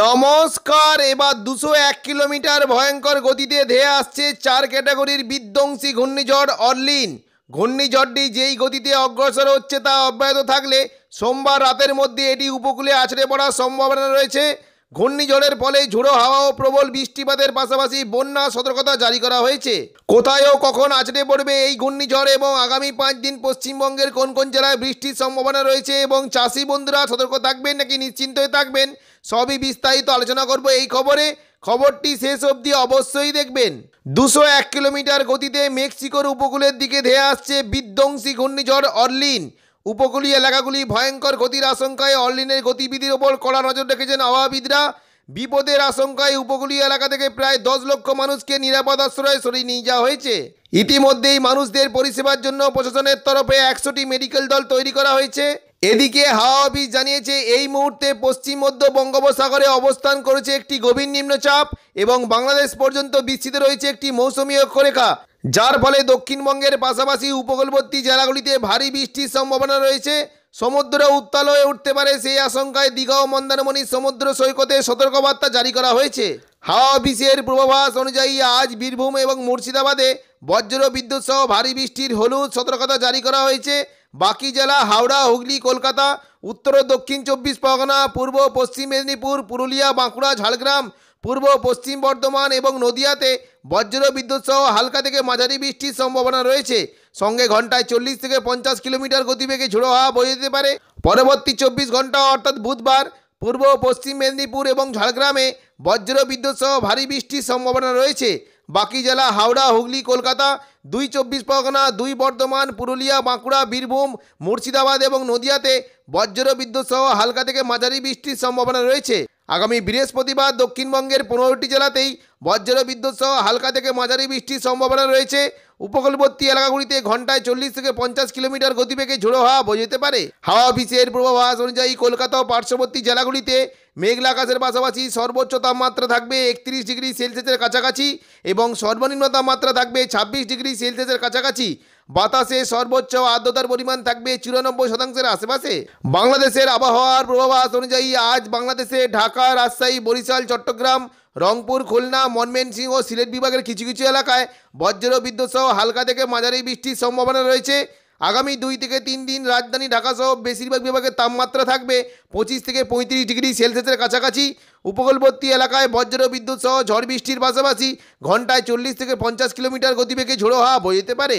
নমস্কার এবার দুশো এক কিলোমিটার ভয়ঙ্কর গতিতে ধেয়ে আসছে চার ক্যাটাগরির বিধ্বংসী ঘূর্ণিঝড় অর্লিন ঘূর্ণিঝড়টি যেই গতিতে অগ্রসর হচ্ছে তা অব্যাহত থাকলে সোমবার রাতের মধ্যে এটি উপকূলে আছড়ে পড়ার সম্ভাবনা রয়েছে ঘূর্ণিঝড়ের ফলে ঝুড়ো হাওয়া ও প্রবল বৃষ্টিপাতের পাশাপাশি বন্যা সতর্কতা জারি করা হয়েছে কোথায় কখন আছড়ে পড়বে এই ঘূর্ণিঝড় এবং আগামী পাঁচ দিন পশ্চিমবঙ্গের কোন কোন জেলায় বৃষ্টির সম্ভাবনা রয়েছে এবং চাষি বন্ধুরা সতর্ক থাকবেন নাকি নিশ্চিন্ত হয়ে থাকবেন সবই বিস্তারিত আলোচনা করব এই খবরে খবরটি শেষ অবধি অবশ্যই দেখবেন দুশো এক কিলোমিটার গতিতে মেক্সিকোর উপকূলের দিকে ধেয়ে আসছে বিধ্বংসী ঘূর্ণিঝড় অর্লিন উপকূলীয় এলাকাগুলি ভয়ঙ্কর গতির আশঙ্কায় অনলাইনের গতিবিধির ওপর কড়া নজর রেখেছেন আওয়াবিদরা বিপদের আশঙ্কায় উপকূলীয় এলাকা থেকে প্রায় দশ লক্ষ মানুষকে নিরাপদ আশ্রয় সরিয়ে নিয়ে যাওয়া হয়েছে ইতিমধ্যেই মানুষদের পরিষেবার জন্য প্রশাসনের তরফে একশোটি মেডিকেল দল তৈরি করা হয়েছে এদিকে হাওয়া অফিস জানিয়েছে এই মুহূর্তে পশ্চিম মধ্য বঙ্গোপসাগরে অবস্থান করেছে একটি গভীর নিম্নচাপ এবং বাংলাদেশ পর্যন্ত বিস্তৃত রয়েছে একটি মৌসুমী অক্ষরেখা যার ফলে দক্ষিণবঙ্গের পাশাপাশি উপকূলবর্তী জেলাগুলিতে ভারী বৃষ্টির সম্ভাবনা রয়েছে সমুদ্র উত্তাল হয়ে উঠতে পারে সেই আশঙ্কায় দীঘা ও মন্দারমণি সমুদ্র সৈকতে সতর্কবার্তা জারি করা হয়েছে হাওয়া অফিসের পূর্বাভাস অনুযায়ী আজ বীরভূম এবং মুর্শিদাবাদে বজ্র বিদ্যুৎ সহ ভারী বৃষ্টির হলুদ সতর্কতা জারি করা হয়েছে বাকি জেলা হাওড়া হুগলি কলকাতা উত্তর ও দক্ষিণ চব্বিশ পরগনা পূর্ব পশ্চিম মেদিনীপুর পুরুলিয়া বাঁকুড়া ঝাড়গ্রাম পূর্ব পশ্চিম বর্ধমান এবং নদিয়াতে বজ্র বিদ্যুৎ সহ হালকা থেকে মাঝারি বৃষ্টির সম্ভাবনা রয়েছে সঙ্গে ঘন্টায় চল্লিশ থেকে পঞ্চাশ কিলোমিটার গতিবেগে ঝোড়ো হওয়া বয়ে যেতে পারে পরবর্তী চব্বিশ ঘন্টা অর্থাৎ বুধবার পূর্ব পশ্চিম মেদিনীপুর এবং ঝাড়গ্রামে বজ্র বিদ্যুৎ সহ ভারী বৃষ্টির সম্ভাবনা রয়েছে বাকি জেলা হাওড়া হুগলি কলকাতা দুই চব্বিশ পরগনা দুই বর্ধমান পুরুলিয়া বাঁকুড়া বীরভূম মুর্শিদাবাদ এবং নদিয়াতে বজ্র বিদ্যুৎ সহ হালকা থেকে মাঝারি বৃষ্টির সম্ভাবনা রয়েছে আগামী বৃহস্পতিবার দক্ষিণবঙ্গের পনেরোটি জেলাতেই বজ্র বিদ্যুৎ সহ হালকা থেকে মাঝারি বৃষ্টির সম্ভাবনা রয়েছে উপকূলবর্তী এলাকাগুলিতে ঘন্টায় চল্লিশ থেকে পঞ্চাশ কিলোমিটার গতিবেগে ঝোড়ো হাওয়া বোঝাতে পারে হাওয়া অফিসের পূর্বাভাস অনুযায়ী কলকাতা ও পার্শ্ববর্তী জেলাগুলিতে মেঘলা আকাশের পাশাপাশি সর্বোচ্চ তাপমাত্রা থাকবে একত্রিশ ডিগ্রি সেলসিয়াসের কাছাকাছি এবং সর্বনিম্ন তাপমাত্রা থাকবে ছাব্বিশ ডিগ্রি সেলসিয়াসের কাছাকাছি বাতাসে সর্বোচ্চ আর্দ্রতার পরিমাণ থাকবে চুরানব্বই শতাংশের আশেপাশে বাংলাদেশের আবহাওয়ার পূর্বাভাস অনুযায়ী আজ বাংলাদেশে ঢাকা রাজশাহী বরিশাল চট্টগ্রাম রংপুর খুলনা মনমেনসিং ও সিলেট বিভাগের কিছু কিছু এলাকায় বজ্র বিদ্যুৎ সহ হালকা থেকে মাঝারি বৃষ্টির সম্ভাবনা রয়েছে আগামী দুই থেকে তিন দিন রাজধানী ঢাকাসহ বেশিরভাগ বিভাগের তাপমাত্রা থাকবে পঁচিশ থেকে পঁয়ত্রিশ ডিগ্রি সেলসিয়াসের কাছাকাছি উপকূলবর্তী এলাকায় বজ্র বিদ্যুৎ সহ ঝড় বৃষ্টির পাশাপাশি ঘন্টায় চল্লিশ থেকে পঞ্চাশ কিলোমিটার গতিবেগে ঝোড়ো হাওয়া বয়ে যেতে পারে